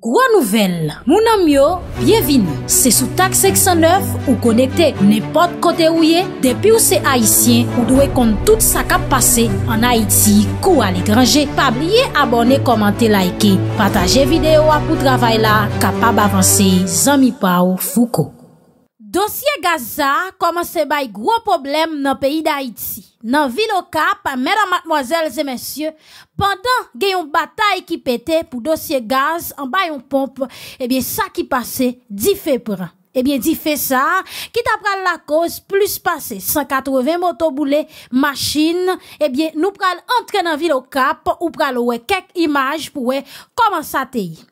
Gwa nouvel, mounan myo, byevine, se sou tak 609 ou konekte nepot kote ouye, depi ou se Haitien ou dwe kont tout sa kap pase an Haiti kou alekranje. Pabliye abone, komante, laike, pataje videyo apou travay la, kapab avanse, zami pa ou fuko. Dosye gaz za, koman se bay gro problem nan peyi da Haiti. Nan vil o kap, mèran matmoazèl zè mèsyè, pandan gen yon batay ki pète pou dosye gaz, an bay yon pomp, ebyen sa ki pase, di fe pran. Ebyen di fe sa, kita pral la koz plus pase, 180 motoboulè, machin, ebyen nou pral entre nan vil o kap, ou pral wè kek imaj pou wè koman sa teyi.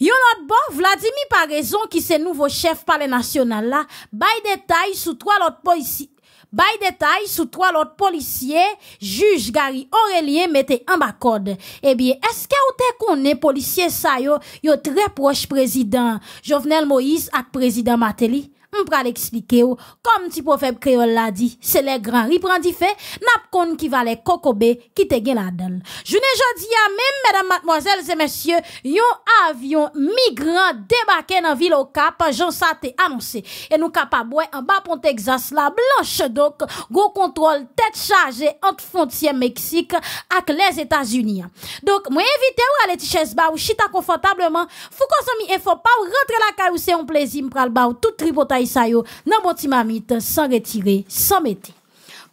Yo l'autre bon, Vladimir par qui c'est nouveau chef les national là, bail détail sous trois autres policiers. By détail sous trois autres policiers, juge Gary Aurélien mettait en bas code. Eh bien, est-ce que vous êtes policier, ça, yo, très proche président Jovenel Moïse et président Matéli? pral ekslike ou, kom ti profep kreol la di, se le gran riprandi fe nap kon ki vale kokobe ki te gen la den. Jounen jodi ya men, medan matmoazelze, mesye yon avyon migran debake nan vile o kap, jan sa te anonse. E nou kap a bwe, an ba pon Texas la blanche dok go kontrol tet chaje ant fontye Meksik ak les Etats-Unis. Dok mwen evite ou ale ti ches ba ou chita konfotableman fou konsomi e fop pa ou rentre la ka ou se yon plezim pral ba ou tout tribo ta yi Sayo, yo nan bon ti sans sans sans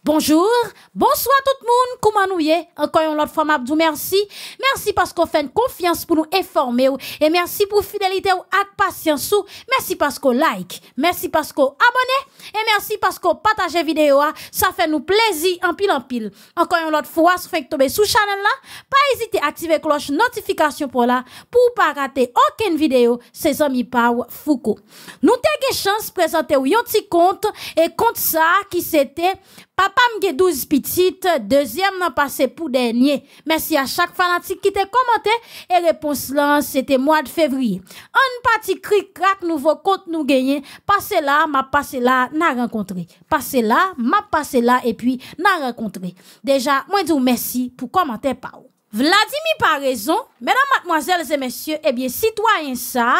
Bonjour, bonsoir tout le monde, comment nous y Encore une autre fois, Mabdou, merci. Merci parce qu'on fait une confiance pour nous informer et merci pour fidélité ou et patience Merci parce qu'on like, merci parce qu'on abonne et merci parce qu'on partage vidéo. Ça fait nous plaisir en pile en pile. Encore une autre fois, si vous tomber sous channel là, pas hésiter à activer cloche notification pour là pour pas rater aucune vidéo. C'est amis Pau Foucault. Nous une chance de présenter un petit compte et compte ça qui c'était Papa m'a 12 petites, deuxième n'a passé pour dernier. Merci à chaque fanatique qui t'a commenté et réponse là, c'était mois de février. Un parti cric crac nouveau compte nous gagné. Passez là, m'a passé là, n'a rencontré. Passez là, m'a passé là et puis n'a rencontré. Déjà, moi dis merci pour commenter par. Vladimir par raison, mesdames, mademoiselles et messieurs, eh bien, citoyens, ça,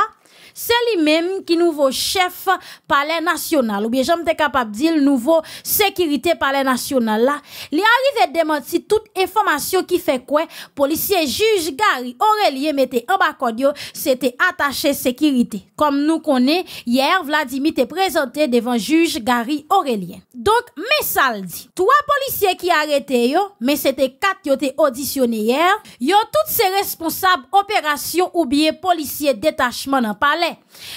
c'est lui-même qui nouveau chef palais national, ou bien j'aime capable de dire nouveau sécurité palais national là. Il arrive à démenti toute information qui fait quoi, policier juge Gary Aurélien mettait en bas c'était attaché sécurité. Comme nous connaît, hier Vladimir était présenté devant juge Gary Aurélien. Donc, mes ça Trois policiers qui arrêté yo, mais c'était quatre qui ont été auditionnés hier. Yo toutes ces responsables opérations ou bien policiers détachement dans palais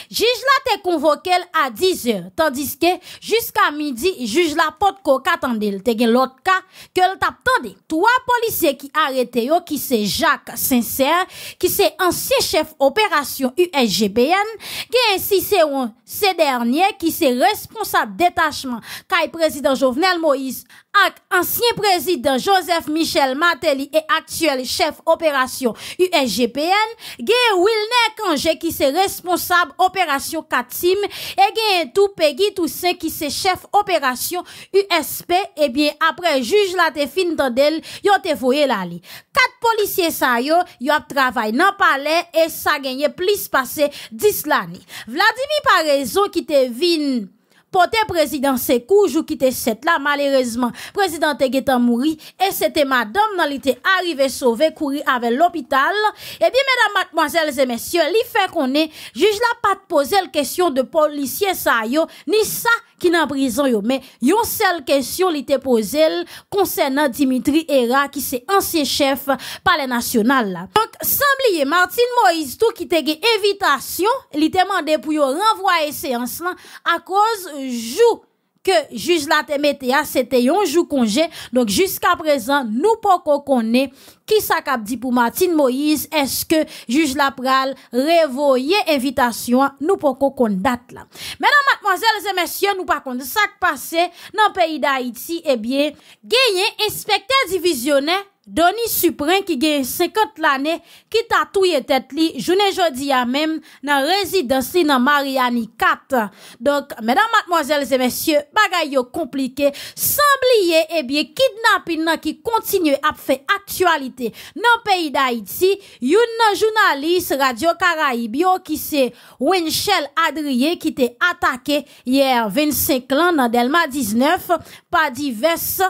Juge là t'es convoqué à 10 h tandis que jusqu'à midi, juge la porte qu'on attendait, te gen l'autre cas que t'attendait. Trois policiers qui arrêté yo qui c'est Jacques Sincère, qui c'est ancien chef opération USGPN, qui ainsi c'est ces derniers qui c'est responsable détachement, car président Jovenel Moïse ak ansyen prezident Joseph Michel Martelly e aktuel chef operasyon USGPN, genye Wilner Kange ki se responsab operasyon Katim, e genye Toupegi Toussaint ki se chef operasyon USP, e bien apre juj la te fin do del, yo te foye la li. Kat policye sa yo, yo ap travay nan pale, e sa genye plis pase dis la ni. Vladimir Parazon ki te vin pati, Pote président Sekou, jou qui cette là, malheureusement, président Tegetan mourit, et c'était madame dans l'été arrivée sauvée, courir avec l'hôpital. Eh bien, mesdames, mademoiselles et messieurs, li fait qu'on est, juge la pas de poser la question de policier ça yo, ni ça, qui n'a en prison. Mais une seule question qui posée concernant Dimitri Hera, qui est ancien chef par national. nationales. Donc, sans Martine Martin Moïse, tout qui était invitation, il était demandé pour renvoyer séance à cause jou que juge la TMTA, c'était un jour congé. Donc, jusqu'à présent, nous pouvons connaître Ki sak ap di pou Martine Moïse Eske juj la pral Revoye evitasyon Nou poko kon dat la Mèdan matmozèl zè mèsyè Nou pakon sak pase nan peyi da Haiti Ebyen eh genye espekter divizyonè Doni Supren ki genye 50 lane Ki tatouye tèt li Jounè jodi ya mèm Nan rezidansi nan Mariani 4 Donk mèdan matmozèl zè mèsyè Bagay yo komplike Sambliye ebyen eh kidnapin nan Ki kontinyo ap fe aktualite Dans le pays d'Haïti, une journaliste Radio caraïbe qui s'est Winchel Adrie qui été attaqué hier 25 ans dans Delma 19 par divers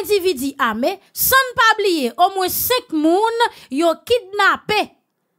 individus armés. Sans pas au moins moins 5 moun yo kidnappé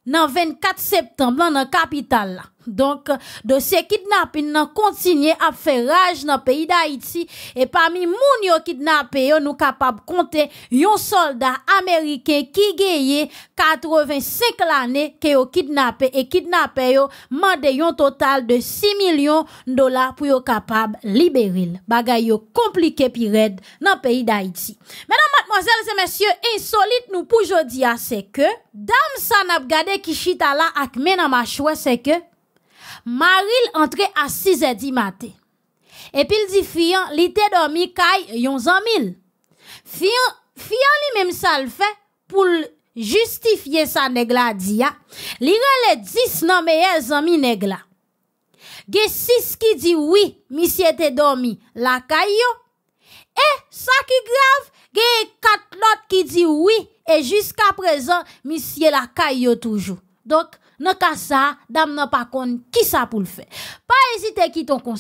le 24 septembre dans la capitale. Donk dosye kidnapin nan kontinye ap fe raj nan peyi da iti E pami moun yo kidnapen yo nou kapab konten yon soldat Ameriken ki geye 85 lane ke yo kidnapen E kidnapen yo mande yon total de 6 milyon dolar pou yo kapab liberil Bagay yo komplike pi red nan peyi da iti Menan matmozèl se mèsyè insolite nou poujò diya se ke Dam sa nan ap gade kishita la ak menan ma chwe se ke Maril entre à 6 h du matin. Et puis il dit, fiyan, li te dormi kay yon zanmil. Fian fiyan li même ça le fait pour justifier sa negla dia. Ah. Li rele 10 nan meye Il negla. Ge 6 qui dit oui, monsieur te dormi la kay Et ça qui grave, ge 4 autres qui dit oui, et jusqu'à présent, monsieur la kay toujours. Donc, Nan dame sa, pas nan qui ça ki sa pou Pas pas hésiter qui ton pour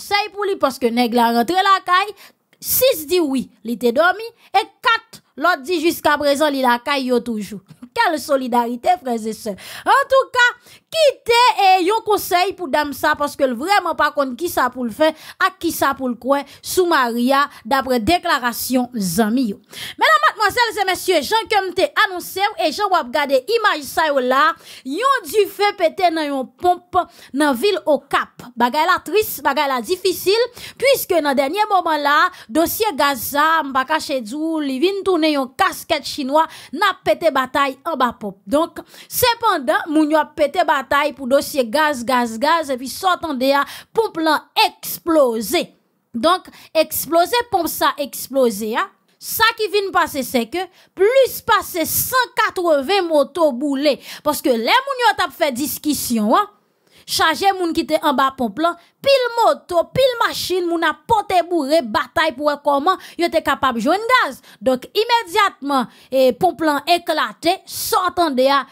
lui, parce que neg la rentre la caille, 6 dit oui, il était dormi, et 4, l'autre dit jusqu'à présent il la caille toujours. Quelle solidarité, frères et sœurs. En tout cas, ki te e yon kosey pou dam sa paske l vreman pa kont ki sa pou l fe ak ki sa pou l kwen sou maria dapre deklarasyon zanmi yo. Menan matmazel zemesye jan kem te anonsew e jan wap gade imaj sa yo la yon di fe pete nan yon pomp nan vil o kap. Bagay la tris, bagay la difisil pwiske nan denye moman la dosye gaza, mbaka chedzou li vin toune yon kasket chinois nan pete batay an bapop. Donk sepandan moun yo pete ba bataille pour dossier gaz, gaz, gaz, et puis sortant de là, pompe explosé. Donc, explosé, pompe ça explosé, hein. Ça qui vient de passer c'est que plus passer 180 motos boule. parce que les yo ont fait discussion hein moun qui était en bas pompe plan, pile moto, pile machine moun bourré bataille pour pour comment ils étaient jouer un gaz. Donc immédiatement et pompe plan éclaté de a,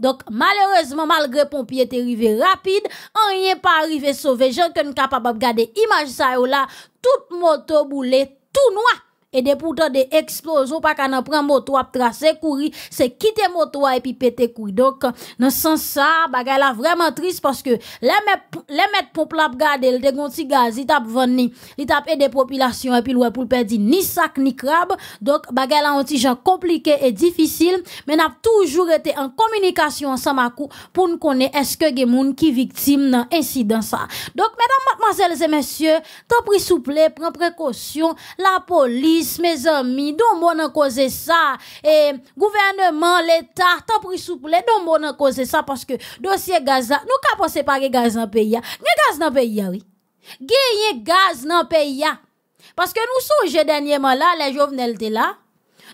Donk, malerezman, malgre pompye te rive rapide, an yen pa rive sove, jen ke nou kapabab gade imaj sa yo la, tout moto boule, tout noua. E de pou ta de eksploso Pa ka nan pren moto ap trase kouri Se kite moto ap epi pete kouri Donk nan san sa bagay la vreman tris Paske le met poplap gade Le de gonti gaz Li tap veni, li tap e de popilasyon Epi lwè pou lperdi ni sak ni krab Donk bagay la an ti jan komplike E difisil men ap toujou Ete an komunikasyon san makou Poun kone eske gen moun ki viktim Nan insidans sa Donk menan matmazel zemensye Ta pri souple, pren prekosyon La poli mes amis, don bon a causé ça. Et gouvernement, l'État, tant pris souple, don bon en cause ça parce que dossier Gaza, nous ka pas séparer gaz dans pays. Gen hein. gaz dans pays, hein, oui. Gen gaz dans pays. Hein. Parce que nous sommes dernièrement là, les jeunes étaient là.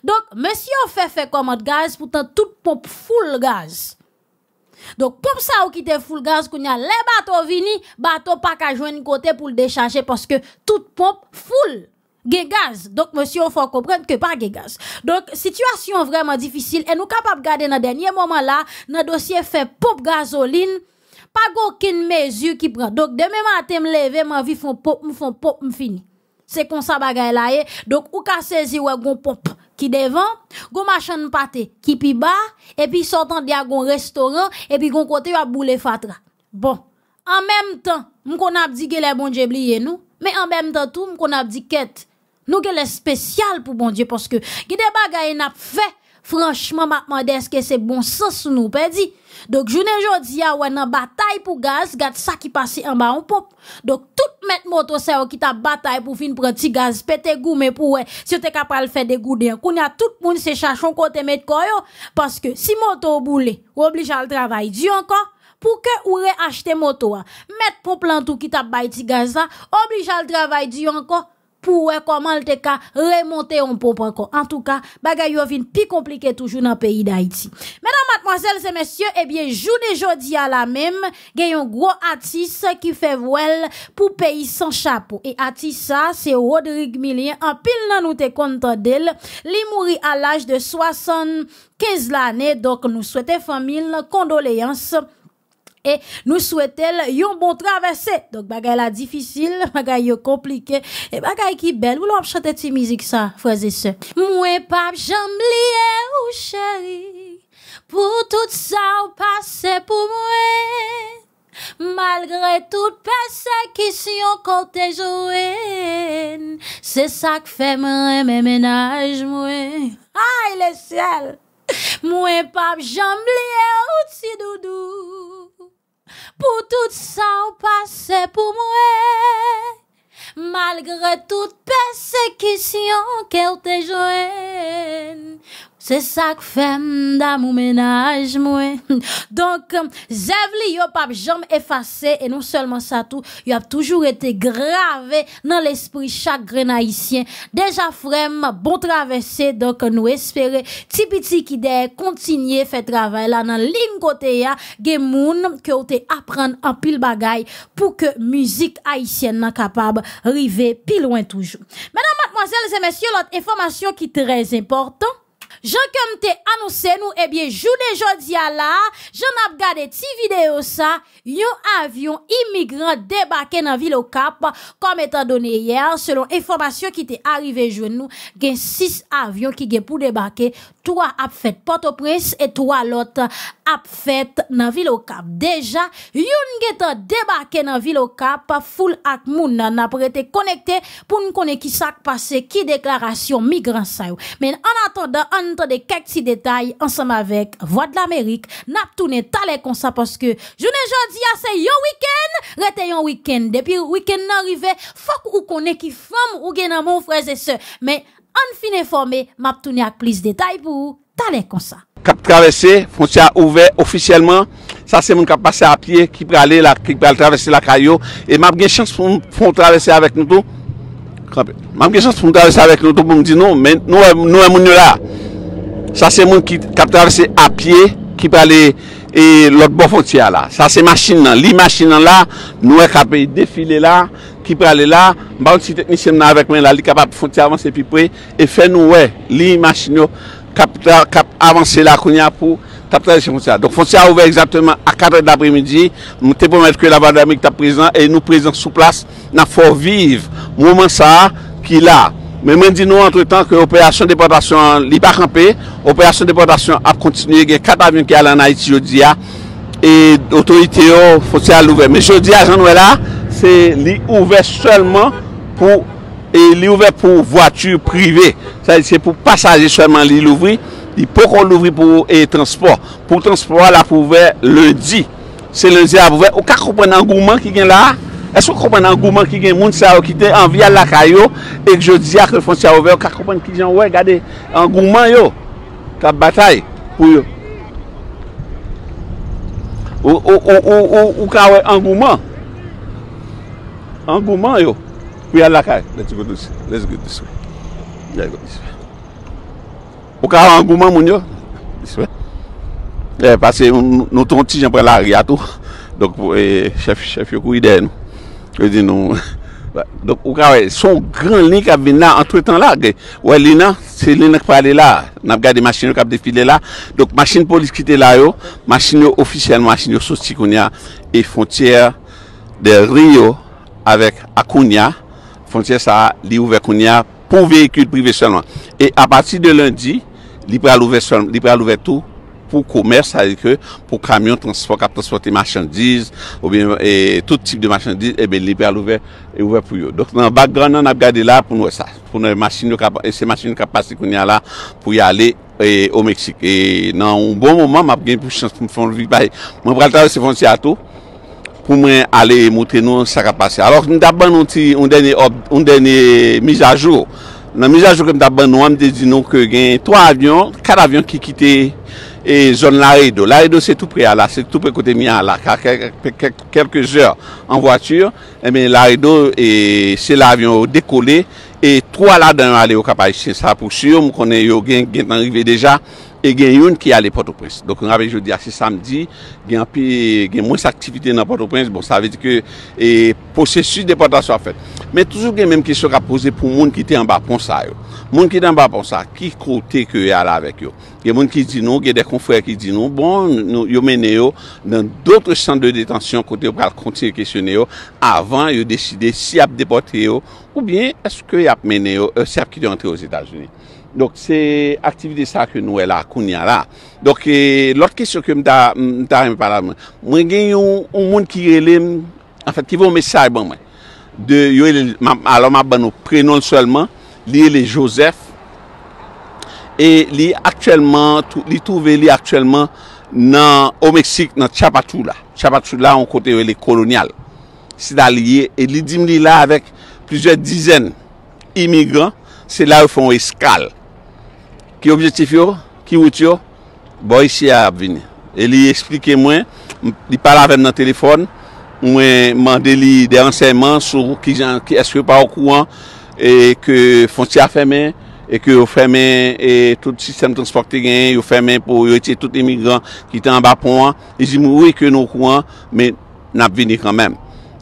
Donc, monsieur fait fait commande gaz, pourtant tout pompe full gaz. Donc, comme ça ou qui full gaz, qu'on a les bateaux vini, bateau pas qu'à joindre côté pour le décharger parce que toute pompe full. Gen gaz. Donk monsi ou fò komprenn ke pa gen gaz. Donk, situasyon vreman difisil. E nou kapap gade nan denye moman la, nan dosye fè pop gazolin, pa gòkine mezur ki pran. Donk, demè matè m lève, man vi fòm pop, m fòm pop, m fini. Se kon sa bagay la e. Eh. Donk, ou ka sezi wè gon pop ki devan, gon machan m patè, ki pi ba, e pi sortan diya gon restoran, e pi gon kote wè boule fatra. Bon. An mèm tan, m kon ap di gè lè bon jebli yè nou, mè an mèm tan tou, m kon ap di ket Nou bon bon non, gen le spesyal pou bon die, poske gide bagayen ap fe, franchman matman deske se bon se sou nou pedi. Dok jounen jodi ya wè nan batay pou gaz, gat sa ki pase an ba an pop. Dok tout met moto se yo ki ta batay pou fin pranti gaz, pete goume pou wè, se yo te kapal fe de gouden. Koun ya tout moun se chachon kote met koyo, poske si moto ou boule, ou obli jal travay diyon kon, pou ke ou re achete moto wa. Met pop lantou ki ta bay ti gaz la, obli jal travay diyon kon, pour comment le ka remonter en peu encore. En tout cas, bagay yo vin pi compliqué toujours dans le pays d'Haïti. Mesdames, mademoiselles et messieurs, eh bien, de jeudi à la même, gayon un gros artiste qui fait voile pour pays sans chapeau. Et artiste ça, c'est Rodrigue Millien. En pile nous te content d'elle. Li mouri à l'âge de 75 l'année. Donc, nous souhaitons famille condoléances et nous souhaitons yon bon traversé. Donc, bagay la difficile, bagay yon compliqué, et bagay qui belle. ou' l'on chanter cette musique ça, frères et sœurs. Mouais, pas jamblier ou oh, chéri, pour tout ça ou passé pour moi. Malgré tout qui kote joen Se c'est ça que fait menaj ménage Aïe, le les Moué pap pas jamblier ou oh, ti doudou Pou tout sa ou pase pou mouè, Malgre tout pesekisyon kèr te jowè, Se sak fem da mou menaj mwen. Donk, zev li yo pab jom efase. E nou selman sa tou, yo ap toujou ete grave nan l'espri chak gren haisyen. Deja frem, bon travese. Donk nou espere, tipiti ki de kontinye fe trave la nan ling kote ya. Gen moun, ki ou te apren an pil bagay. Pou ke mouzik haisyen nan kapab rive pil ouan toujou. Menan matmoazel, zemesyo, lote informasyon ki trez importan. jan kem te anouse nou, ebyen joun e jodia la, jan ap gade ti video sa, yon avyon imigran debake nan vilokap, kom etan donye yer, selon informasyon ki te arrive joun nou, gen 6 avyon ki gen pou debake, 3 ap fet portopres, et 3 lot ap fet nan vilokap. Deja, yon gen te debake nan vilokap, ful ak moun nan ap rete konekte pou nkone ki sak pase ki deklarasyon migran sa yo. Men, an atanda, an ansem avèk Voix de l'Amérique nap toune talè konsa poske jounè jondi asè yon wikèn retè yon wikèn depi wikèn nan rive fòk ou konè ki fòm ou gen nan moun freze se mè an fin informè map toune ak plis detay pou talè konsa kap travesse fontya ouve ofisyelman sa se moun kap pase apye ki prale travesse la kayo e map gen chans pou moun travesse avèk nou map gen chans pou moun travesse avèk nou pou moun di nou nou moun yo la Sa se moun ki kap travese apye, ki prale e lot bo fontya la. Sa se masin nan, li masin nan la, nou e kap pe defile la, ki prale la, baouti teknisyen nan avek men la, li kap ap fontya avanse pi pre, e fe nou e, li masin nou, kap avanse la konya pou tap travese fontya. Donk fontya ouve egzaptenman a 4 d'apre midi, moun tepon met kwe la vade amik tap prezant, e nou prezant sou plas nan forvive moun man sa ki la. Men men di nou entretan ki operasyon deportasyon li pa kampe, operasyon deportasyon ap kontinye gen kat avyon ki alana iti yo di ya, e otorite yo fote a louve. Men yo di a janwe la, se li ouve selman pou, e li ouve pou vwature prive, sa yi se pou pasaje selman li louvri, li pou kon louvri pou e transport. Pou transport la pou ouve le di, se le di a pou ouve, ou ka koupen nan gouman ki gen la, Eso koupen angouman ki gen moun sa wakite an vi al lakay yo ek jo di ak refonsi a ouve yo ka koupen ki jan wè gade angouman yo ka batay Ou yo Ou ka wè angouman Angouman yo Ou ya lakay Let's go this way Ou ka wè angouman moun yo Dispe E pase nou ton ti jen pre la ri atou Dok chef yo kou idey nou Son gran link ap vina an tou etan la Ouè lina, se lina k pa ale la Nap gade masin yo kap defile la Dok masin polis kite la yo Masin yo ofisyen, masin yo sosi koun ya E fontyer de Rio Avek akoun ya Fontyer sa li ouvek koun ya Pon vehikul prive solman E apati de lundi Li pral ouvek solman, li pral ouvek tou pou komers a eke, pou kamyon transporte, transporte marchandise ou bien tout type de marchandise e eh be libe al ouve pou yo. Donk nan bak gran nan ap gade la pou nou e sa pou nou e se machine kapase pou y ale ou Meksik. E nan un bon mouman m ap gen pou chans pou m foun vipaye. Mwen pral tawe se fon si ato pou m ale moutre nou sa kapase. Alors nou dap ban nou ti un dene misajou. Nan misajou m dap ban nou am de di nou ke gen 3 avyon, 4 avyon ki kite E zon la rey do, la rey do se tout pre a la, se tout pre kote mi a la, ka kelke zèr an vwature, e eh men la rey do se la avyon dekole, e troa la dan yon ale yo kapay, se sa pou sur, moun konen yo gen enrive deja, e gen yon ki ale Port-au-Prince. Donk an apè jodi a se samdi, gen apè gen moun se aktivite nan Port-au-Prince, bon sa ve di ke posè su depotasyon a fèt. Men toujou gen men ki se rapose pou moun ki te an ba pon sa yo. Moun ki dan ba pon sa, ki kote ki yo ala vek yo. Gen moun ki di nou, gen de konfouè ki di nou, bon, yo mene yo nan dotre san de detansyon kote yo pral konti yon kesyon yo, avan yo deside si ap depote yo, ou bien, eske ap mene yo, euh, si ap ki do yon tre yo Zetajuni. Dok, se aktivite sa ke nou el akoun ya la. Dok, e, lor kesyon ki yo mta remi pala, mwen gen yon moun ki relem, an fat, ki vou mesay ban mwen, de yon ala map ban nou prenoun solman, li e le Joseph e li aktuelman li touve li aktuelman nan, ou Meksik, nan Tchapatoula Tchapatoula ou kote ou e le kolonyal si da li e, e li dim li la avèk plizè dizèn imigran, se la ou fon wè skal ki objetif yo ki wout yo bo yisi a vini, e li eksplike mwen li pala avèm nan telefon mwen mande li de ansèyman sou ki eswe pa wè kouan E ke fontya fè men, e ke yo fè men e tout sistem transporte gen, yo fè men pou yo ete tout emigran ki te an ba pou an. E zim, wè ke nou kou an, men nap vini kan men.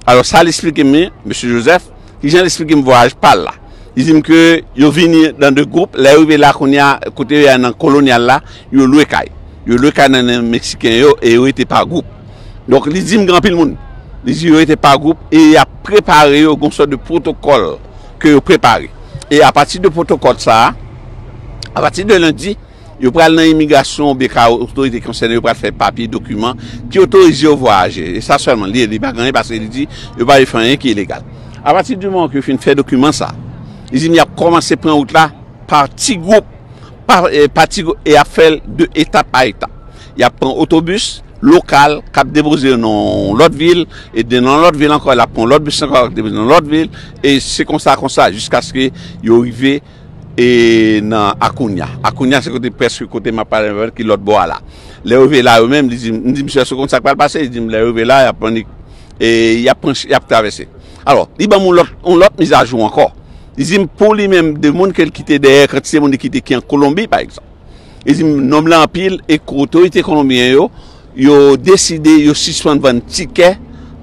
Alors sa l'esplike men, M. Joseph, ki jen l'esplike m waj, pal la. E zim ke yo vini dan de goup, la ouve la kote yo an kolonyal la, yo lue kaj. Yo lue kaj nan en Meksiken yo, e yo ete pa goup. Donc l'izim gran pil moun, l'izim yo ete pa goup, e ya prepare yo gonsol de protokol. yo prepare. E a pati de protokote sa, a pati de lundi, yo pral nan imigrasyon ou beka ou autorize konsenye, yo pral fe papi dokumen ki autorize ou voaje. E sa solman, li e li bagranye, parce li di yo pari e fanyen ki e legal. A pati di moun ki yo fin fe dokumen sa, li zi mi ap komanse pren outla parti goup, parti eh, goup e ap fel de eta pa eta. Yap pren otobus, lokal, kap deboze nan lot vil, e denan lot vil anko, la pon lot besan anko, la depoze nan lot vil, e se konsta konsta, jiska skye yo rive, e nan Akounia. Akounia se kote preske, kote mapare, ki lot bo ala. Le rive la yo men, dizim, nizim se kon sa kwa l pase, dizim, le rive la, e ap travese. Alors, i ban moun lot, moun lot miz a jou anko, dizim, pou li men, de moun ke l kite dehe, kratise moun de kite ki an Kolombi, par exemple. Dizim, nom lan pil, e k Yo deside yo sispon van tike,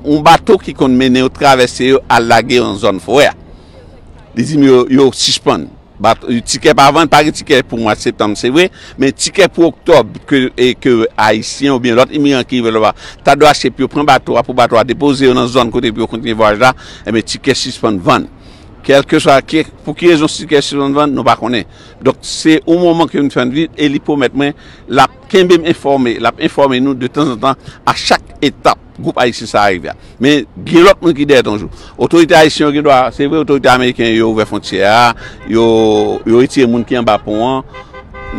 un bato ki kon mene yo travese yo a lage yon zon fowè. Dizim yo sispon, yon tike pa van, pa gen tike pou mwa septem, se vwe, men tike pou oktob, ke a isyen ou bien lot, imi an ki yon vwe lwa. Tado a chep yo pran bato, apou bato a depoze yon an zon kote yon konti yon vwaj la, men tike sispon van. kelke swa, pou ki rejonsi ki rejonsi yon van, nou pa konen donk se ou mouman ki yon fin de vide elipo met mwen, lap ken bem informe lap informe nou de tan an tan a chak etap, goup Aisyen sa a yivya men gilot moun ki de etanjou otorite Aisyen ki do a, se vwe otorite Ameriken yo ouve fontye a, yo yo iti yon moun ki an ba pou an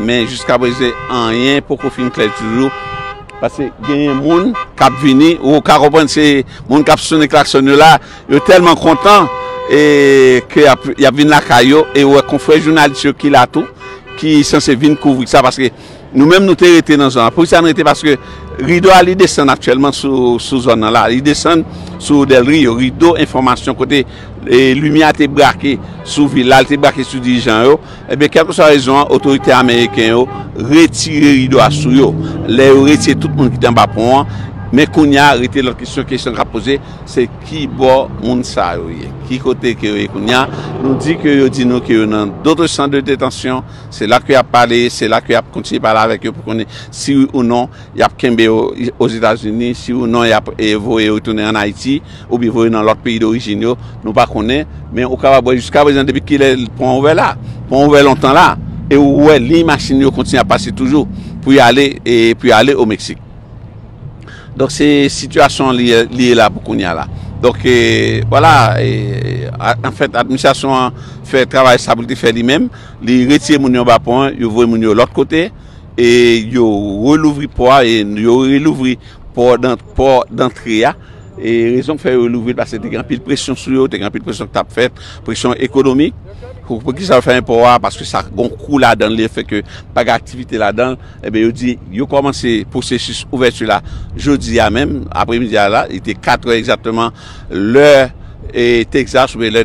men just ka breze an yen poko fin kledi toujou passe genye moun, kap vini ou ka ropensi, moun kap sone klak sone la yo telman kontan E kè ap vin lakay yo, e wè kon fwè jounalit yo ki lato ki sanse vin kouvri sa. Paske nou mèm nou te rete nan zonan. Po se an rete, paske rido a li desen atyèlman sou zonan la. Li desen sou del riyo. Rido, informasyon kote, e lumi a te brake sou vilal, te brake sou dirijan yo. E bè kè kon sa rezon, otorite Ameriken yo, rete rido a sou yo. Le rete tout moun ki tan ba pou an. Men Kounia, rete lor kisyon, kisyon rapoze, se ki bo moun sa yo ye. Ki kote ke yo e Kounia, nou di ke yo di nou ke yo nan dotre san de detansyon, se la ke yo ap pale, se la ke yo ap kontine pale avek yo pou kone, si ou non, yo ap kembe yo os Etats-Unis, si ou non, yo ap e voe yo etone an Haiti, ou bi voe yo nan lor peyi de origine yo, nou pa kone, men ou kava boye, jiska vezen depi ki le pon ouve la, pon ouve lontan la, e ou we, li maksine yo kontine ap pase toujou, pou yo ale, e pou yo ale o Meksik. Donk se situasyon liye la pou konya la. Donk e, wala, e, en fèt, administasyon fè travay sabouti fè li mèm, li retye moun yo bapon, yo vwè moun yo lòt kote, e yo relouvri pou a, e yo relouvri pou dantri a, e rezon fè relouvri, ba se te granpil presyon sou yo, te granpil presyon tap fèt, presyon ekonomi. pou ki sa va fèmè pouwa, paske sa gon kou la dan li, feke pa ge aktivite la dan, ebe eh yo di, yo koman se posesus ouve su la, jodi ya mèm, apre midi ya la, ite 4 e exactement lè Texas, oube lè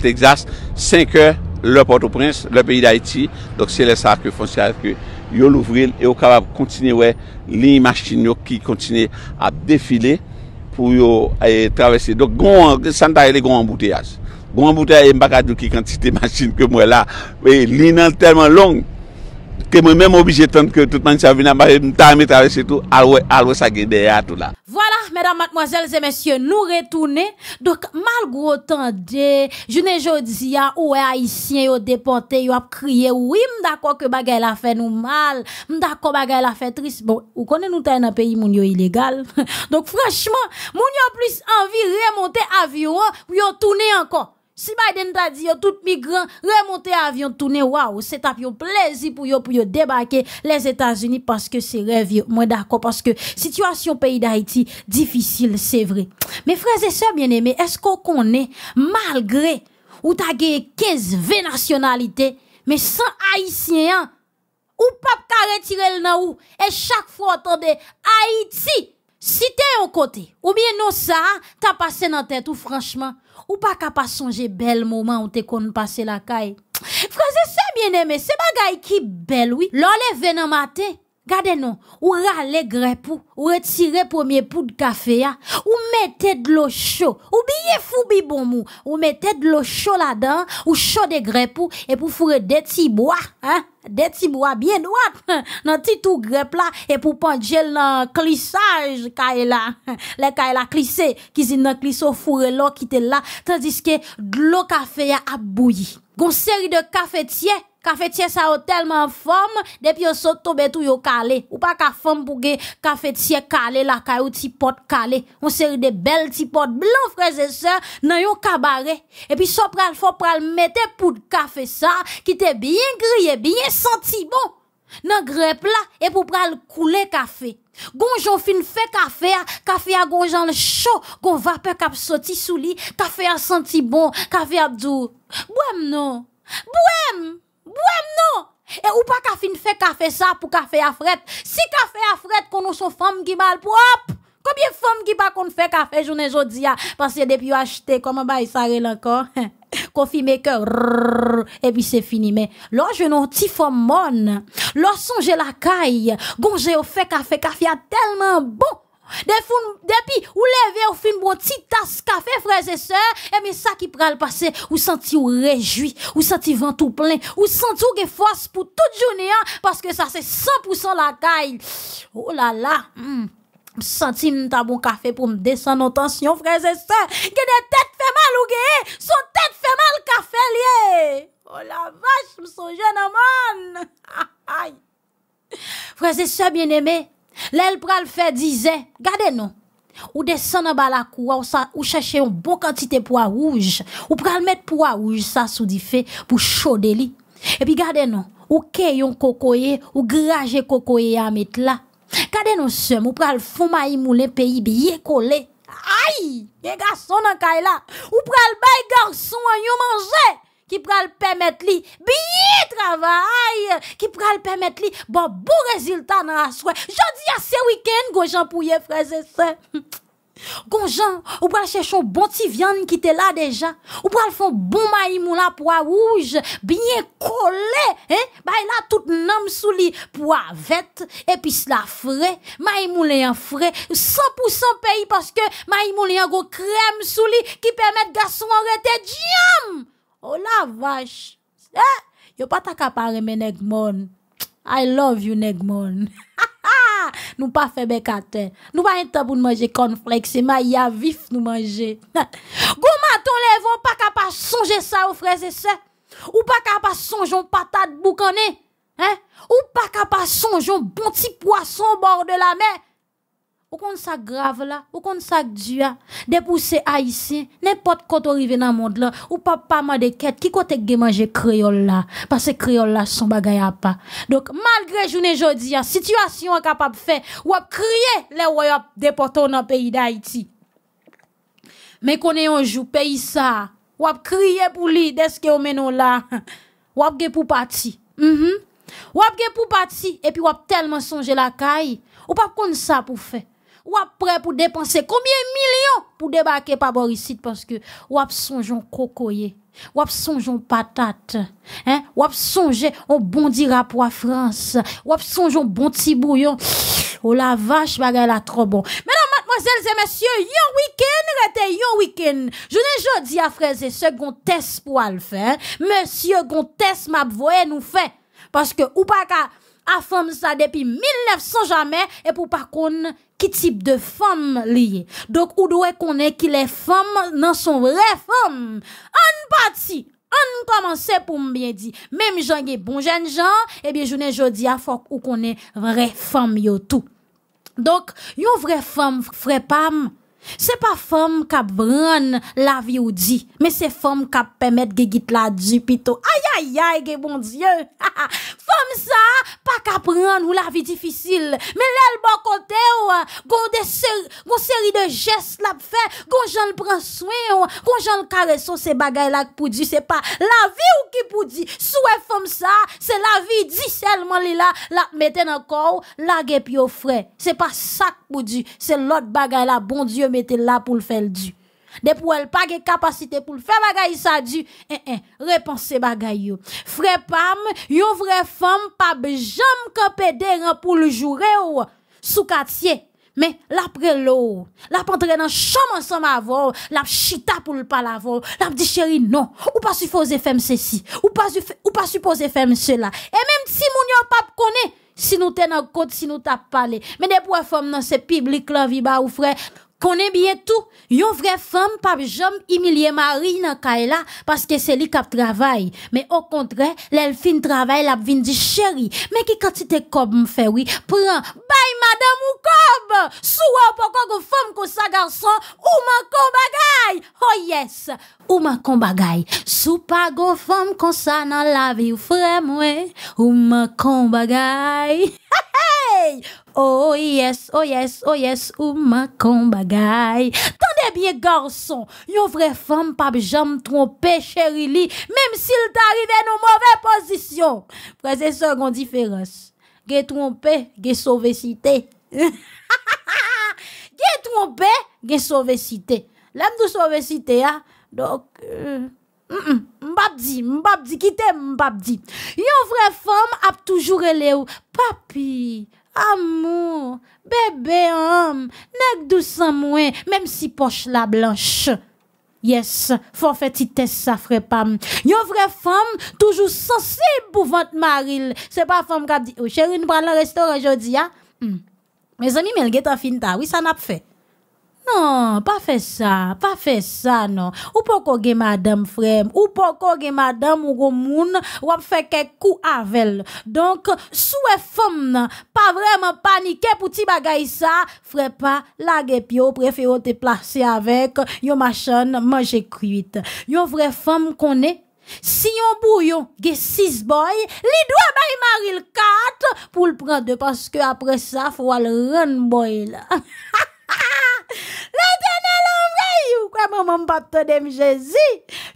Texas, 5 e lè Port-au-Prince, lè peyi d'Haïti, dok se lè sa fè fonse avè ki yo l'ouvril, yo kavan kontine wè lè yi machin yo ki kontine a defile pou yo eh, travesse. Dok san ta yè lè gon an boute yaz. grand bouteille et je qui quantité machine que moi là et ligne tellement longue que moi-même obligé de que bah, tout monde ah s'en vienne à me taire, traverser tout, alors, alors ah ça guide à tout là. Voilà, mesdames, mademoiselles et messieurs, nous retournons. Donc, malgré autant de, je ne j'audis ou est haïtien, ont déporté, ou a crié, oui, d'accord que bagaille a fait nous mal, d'accord bagaille a fait triste. Bon, ou connaît nous t'aimes un pays, mon illégal. Donc, franchement, mon yo plus envie remonter à vivre, ou yo tourner encore. Si Biden t'a dit, tout migrant, remonter avion, tourner, waouh, c'est un plaisir pour yo, pour débarquer les États-Unis parce que c'est rêve, moi d'accord, parce que situation pays d'Haïti, difficile, c'est vrai. Mes frères et sœurs bien-aimés, est-ce qu'on connaît, malgré, ou t'as 15, 20 nationalités, mais sans Haïtien ou pas a retirer le nan ou, et chaque fois, attendez, Haïti, si t'es au côté, ou bien non ça, t'as passé dans tête ou franchement, Ou pa ka pa sonje bel mouman ou te kon pase la kaye? Fika ze se bien eme, se bagay ki bel oui, lol e venan matey. Gade non, ou rale grepou, ou retirer premier poud de ya, ou de l'eau l'eau ou bien fou bon mou, ou de l'eau chaude là-dedans ou des de grepou, et pour fourer des ti hein? des petits bois bien droit, nan ti tout grep là et pou panjel nan klissaj là la, le ka la klisse, zin nan là tandis que d'lo café a bouilli. Gon de cafetiers. Cafetier ça tellement forme depuis on saute tomber tout yo calé ou pas ka femme pour gain cafetier calé la caillou ti porte calé on série des belles ti potes blanc frères et sœurs dans yon cabaret et puis so pral faut pral mettre pour café ça qui était bien grillé bien senti bon dans grep plat, et pour pral couler café Gonjon fin fait café, café à gonjon le chaud, gon vapeur cap sorti sous lit, café a senti bon, café abdou. Bouem non. Bouem! Bouèm nou, e ou pa kafi nou fè kafè sa pou kafè a fred, si kafè a fred kon nou sou fèm gimal pou ap, komye fèm gimal kon fè kafè, jounen jodi a, pasye depi ou achete, koman ba yi sarè lankan, konfi mekè, rrrrr, epi se fini, men, lò jwen nou ti fèm moun, lò son jè la kay, gon jè ou fè kafè, kafè a telman bon, Des depuis, ou lève ou fin bon petit tasse café, frères et sœurs, et eh bien ça qui le passé, ou senti ou réjoui, ou senti vent tout plein, ou senti ou force pour toute journée, hein, parce que ça c'est 100% la caille. Oh là là, hmm, Senti m'ta bon café pour me descendre en tension, frères et sœurs. Que des têtes fait mal ou gué, son tête fait mal café lié. Oh la vache, m'son jeune man. frères et sœurs bien-aimés, L'El pral fè disait gardez nous ou descend en bas la cour, ou, sa, ou chèche yon bon poids rouge, ou pral met poa rouge sa sou di fait pou chode li. Et puis gade non, ou ke yon kokoye, ou graje kokoye a mettre là Gade nous sem, ou pral fond yi mou le peyi biye kolé. les garçons gason nan kay là ou pral bay garçon yon manje. ki pral pemet li biye travay, ki pral pemet li bon bon reziltan nan aswe. Jodi a se wikend, gojan pou ye freze se. Gojan, ou pral chesho bon ti vyande ki te la deja, ou pral fon bon mayimou la poa wouj, biye kole, bay la tout nanm sou li poa vet, epis la fre, mayimou le yon fre, 100% peyi paske mayimou le yon go krem sou li, ki pemet gason an rete diyam. Oh la vache. Eh, yo pas t'accaparer mes negmon. I love you negmon. nous pas fait bécater. Nous pas un temps pour manger cornflakes, c'est ma ya vif nous manger. Gouma ton lèvre pas capable songer ça aux frères et sœurs. Ou pas capable songer aux patate boucané. Hein? Ou pas capable songer un bon petit poisson au bord de la mer. Ou kon sa grave la, ou kon sa djua, depouse haïtien, n'importe quand arrive dans le monde là, ou pas pas mal de quête, qui kote que manger créole là, parce que créole là son bagay a pas. Donc, malgré journée jodi, la situation capable de faire, ou a crier les royaumes déportés dans le pays d'Haïti. Mais qu'on est un jour pays ça, ou a crier pour lui, dès que ou menon là, ou a pour parti. Mm -hmm. Ou a pour parti, et puis ou a tellement songé la caille, ou pas comme ça pour faire ou après pour dépenser combien millions pour débarquer par Borisite parce que ou ap cocoyer, ou ap patate, hein, ou ap songer on bon pour à France, ou ap bon petit bouillon. Oh la vache, elle a trop bon. Mesdames, mademoiselles et messieurs, yon week-end, rete yon week-end. Je jamais jodi à frère et test pour le faire. Monsieur, gon test m'a nous fait. Parce que ou pas qu'à, à femme ça depuis 1900 jamais, et pour pas qu'on, qui type de femme liée. Donc, ou doit connaître qui les femmes dans son vraie femme. En partie. en commence pour bien dire, même j'en ai bon jeune gens, eh bien, je ne dis à fuck ou qu'on est vraie femme yo tout. Donc, yon vraie femme, vraie pam, c'est pas femmes qui prennent la vie ou dit, mais c'est femmes qui permettent de la du pito. Aïe, aïe, aïe, bon Dieu! Comme ça pas qu'apprendre prendre la vie difficile mais le bon côté ou euh, gon série de gestes l'a fait gon j'en prend soin quand gon caresse caresse ces bagailles là pour dire c'est pas la vie ou qui pour dire soit comme ça c'est la vie dit seulement là la mettez encore la a puis au frais c'est pas ça pour dire c'est l'autre bagaille là bon dieu mettez là pour le faire du depuis elle pas capacité pour le faire bagaille ça dû. Eh eh, repenser bagaille yo. Frère Pam, yon vraie femme pas jam camper pour le jouer sous quartier. Mais l'après l'eau, la entre dans chambre ensemble avant, la chita pour le pas la dit chérie non, ou pas supposé faire ceci, ou pas ou pas supposé faire cela. Et même si mon yon pas connaît, si nous t'en côte, si nous t'a parlé, mais des fois femme dans c'est public la vie bah, ou frère, Koné bien tout. Yon vraie femme pas jamais humilier mari dans là parce que c'est lui qui travaille. Mais au contraire, l'elfine travaille, la vin dit chérie, mais qui quantité cob me fait oui, prends, bye madame ou cob. Soua pourquoi une femme comme ça garçon ou ma bagay. Oh yes, ou ma bagay. Sou pas go femme comme ça dans la vie ou frère moi, ou man bagay. Hey! O oh yes, o oh yes, o oh yes, ou ma kon bagay. Tande biye garson, yon vre fom pap jam trompe chèri li, mèm sil t'arive nou mowè posisyon. Prese sègon diferans, ge trompe, ge sove site. Ge trompe, ge sove site. Lèm nou sove site, ya? Dok, euh, mbapdi, mbapdi, kite mbapdi. Yon vre fom ap toujoure le ou, papi... amour, bébé homme, nèg douce moins, même si poche la blanche. Yes, faut faire petit test ça ferait pas. Une vraie femme toujours sensible pour votre mari. C'est pas femme qui dit "Oh chérie, nous prenons le restaurant aujourd'hui hein? Hmm. Mes amis, mais le gars fin ta, oui ça n'a pas fait. Non, pas fait ça, pas fait ça, non. Ou pas qu'on madame frère, ou pas qu'on madame ou gomoun, ou pas fait quelques coups avec Donc, souhait femme, pas vraiment paniquer pour petit bagay ça, frère pas, la pio, préfère te placer avec, yon machin, manger cuite. Yon vraie femme qu'on est, si on bouillon, ge six boy, les doigts bay le quatre, pour le prendre, parce que après ça, faut aller run boy là. Ah! L'éternel ouvre ou quoi, maman, papa, de Jésus.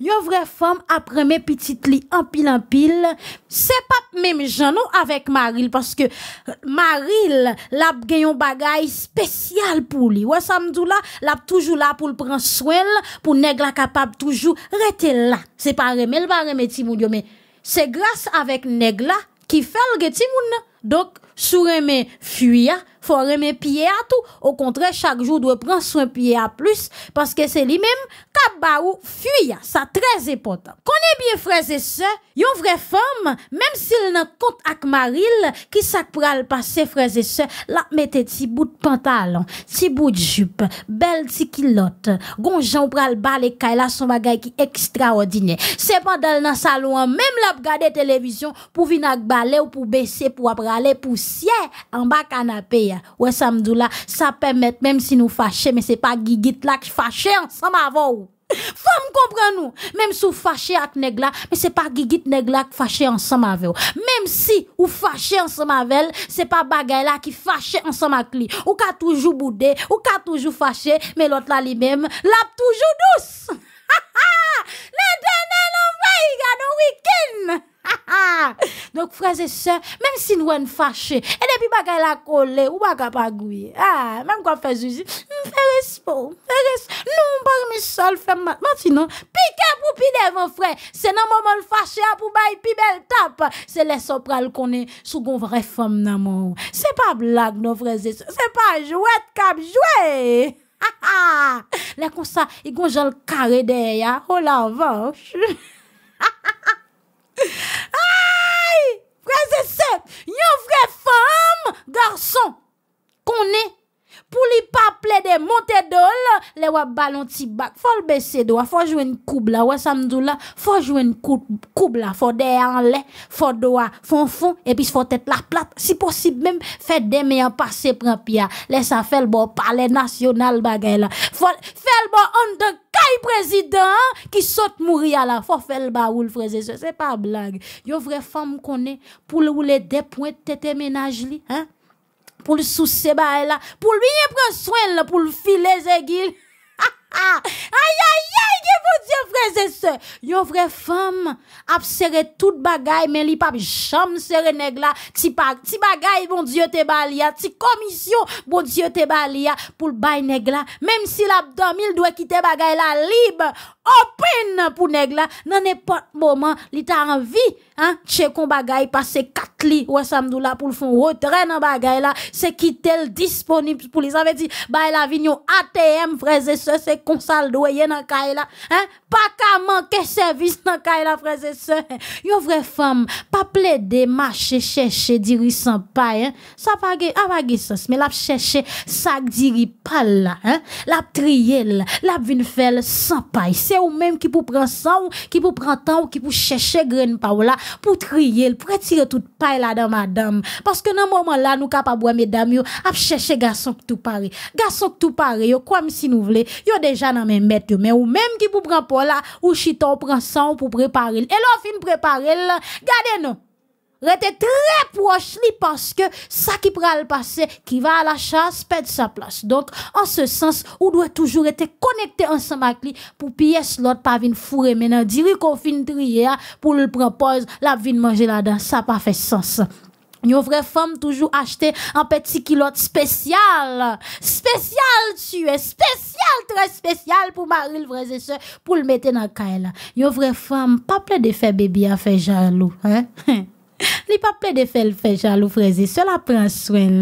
Une vraie femme après mes petites lits en pile en pile. C'est pas même ai avec Maril, parce que euh, Maril, l'a gagné un bagage spécial pour lui. Ouais, ça me là, l'a toujours là pour le prendre soin, pour nègre capable toujours rester là. C'est pas remé, le pas remé, mais c'est grâce avec nègre qui fait le Timoun. Donc, sous remé, fuyant faut remettre pied à tout. Au contraire, chaque jour doit prendre soin pied à plus parce que c'est lui-même qui fuya, ou ça très important. Connais bien frères et sœurs, une vraie femme, même s'il n'a compte avec Maril, qui sac le passer frères et sœurs, la mette petit bout de pantalon, petit bout de jupe, belle petit culotte, gonjan pral balé kay la son bagay qui extraordinaire. Cependant dans salon, même la regarder télévision pour venir baler ou pour baisser pour après aller poussière en bas canapé ça me samedi là, ça permet, même si nous fâchons, mais c'est pas gigit là qui fâché ensemble avant Femme comprend nous. Même si vous fâchez avec Negla, mais mais c'est pas gigit Negla qui fâché ensemble avec vous. Même si vous fâchez ensemble avec elle, c'est pas Bagayla qui fâche ensemble avec lui. Ou ka toujours boudé, ou ka toujours fâché, mais l'autre là lui-même, l'a toujours douce. frères et sœurs, même si nous sommes fâchés, et depuis bagay la collé, ou pas pas gouye. Ah, même quand fait Zuzi, fais respect, fais respect. Nous, parmi on fait maintenant Maintenant, pique pour pi mon frère. C'est dans moment fâché hein, pour bailler pi belle tape. C'est les sopral qu'on est sous une vraie femme nan mon. C'est pas blague, nos frères et sœurs. C'est pas jouet cap jouer. Ah Les comme ça, ils gon le carré derrière. Oh la vache! Aïe! frères et sœurs, une vraie femme, garçon, qu'on est pou li pa ple de monte do la, le wap balon ti bak, fol besè do la, fol jwen koub la, wè samzou la, fol jwen koub la, fol de an le, fol do la, fon fon, epis fol tèt la plat, si posib mèm, fè demè yon pase prèpia, lè sa fèl bo pale nasyonal bagè la, fol fèl bo on de kay prezident, ki sot mouri a la, fol fèl ba ou l'frezè se, se pa blag, yo vre fèm konè, pou le ou lè depwè tèt emenaj li, hèn, pour le soucier bah, elle là, pour lui prendre soin là, pour le filer Ha ha... aïe, aïe, aïe, bon Dieu, frères et sœurs. une vraie femme, a serré toute bagaille, mais li pas jam serré nèg là. Ti ti bagaille, bon Dieu, te balia. Ti commission, bon Dieu, te balia. Pour le bail nèg Même si dormi... il doit quitter bagaille là libre, open pour nèg là. Dans n'importe moment, li ta envie Hein? Chekon bagay passe 4 li, ou samdou là pour le fond retrait dans bagay là, c'est qui tel disponible pour les. Ça veut dire, bah, la vignon ATM, frères et sœurs, c'est consal doyen dans kay là, hein? Pas qu'à manquer service dans kay là, frères et sœurs. une vraie femme, pas plaider, marcher, chercher, diri sans paille, hein? Ça pas gué ah, pas mais la chercher, sac diri pas là, hein? La triel, la vin faire sans paille. C'est ou même qui pou prendre sang, qui pou prendre ou qui pou chercher graine pour trier, pour étirer toute paille là dans madame. Parce que dans moment là, nous capables, mesdames, yo, à chercher garçon tout pareil. Garçon tout pareil, yo, comme si nous voulons, yo déjà dans mes mètres mais ou même qui pour prendre pour là, ou chiton prend sang pour préparer. Et là, fin préparer, gardez nous rete très proche li parce que ça qui pral passer, qui va à la chasse, perd sa place. Donc, en ce sens, on doit toujours être connecté ensemble avec lui pour pièce l'autre pas venir fourrer maintenant. Dire qu'on fin trier pour lui propose, la vin manger là-dedans, ça pas fait sens. Une vraie femme toujours acheter un petit kilote spécial. Spécial, tu es spécial, très spécial pour Marie, le vrai et pour le mettre dans le Une vraie femme, pas plein de faire bébé à faire jaloux, hein? Li pa ple de fel fej alou frezi, se la pren swen.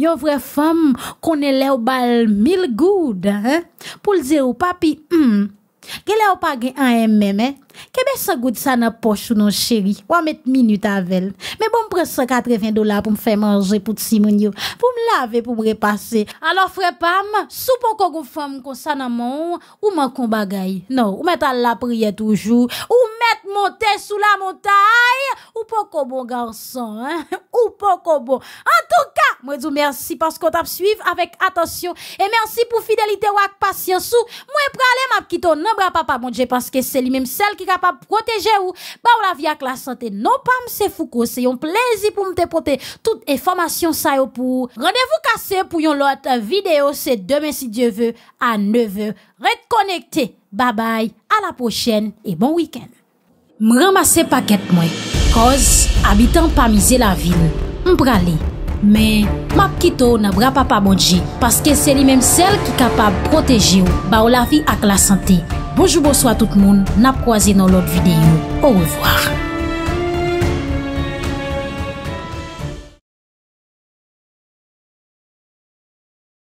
Yo vre fem, konen le ou bal mil goud. Eh? Poul ze ou papi, hmm, gen le ou pa gen an em men men. Kebe sa ça sa nan poche ou non chéri? Ou met minute avel. mais bon prends 180 dollars pour me faire manger pour Simonio, yo. pour me pour pour repasser Alors frère pam, sou pou kon femme sa ou man kon bagay. Non, ou met à la prière toujours Ou met monte sous la montagne. Ou pou bon garçon. Hein? Ou pou bon. En tout cas ka, mwen merci parce suivi avec attention. Et merci pour fidélité ou patience ou patience Mwen pralè ma quitté non, bra papa Dieu parce que c'est lui-même celle qui ka pa proteje ou, ba ou la vi ak la sante, nou pa mse foukou, se yon plezi pou mte pote, tout e formasyon sa yo pou, radevou kase pou yon lot, video se demen si dieu ve, an ne ve, re-konekte, ba bay, a la pochen, e bon wiken. M ramase paket mwen, koz abitan pa mize la vil, m prale, men, map kito na bra pa pa mwadje, paske se li menm sel ki ka pa proteje ou, ba ou la vi ak la sante, Bojou bo swa tout moun, nap kwa zin nou lot videyo, ouwe vwa.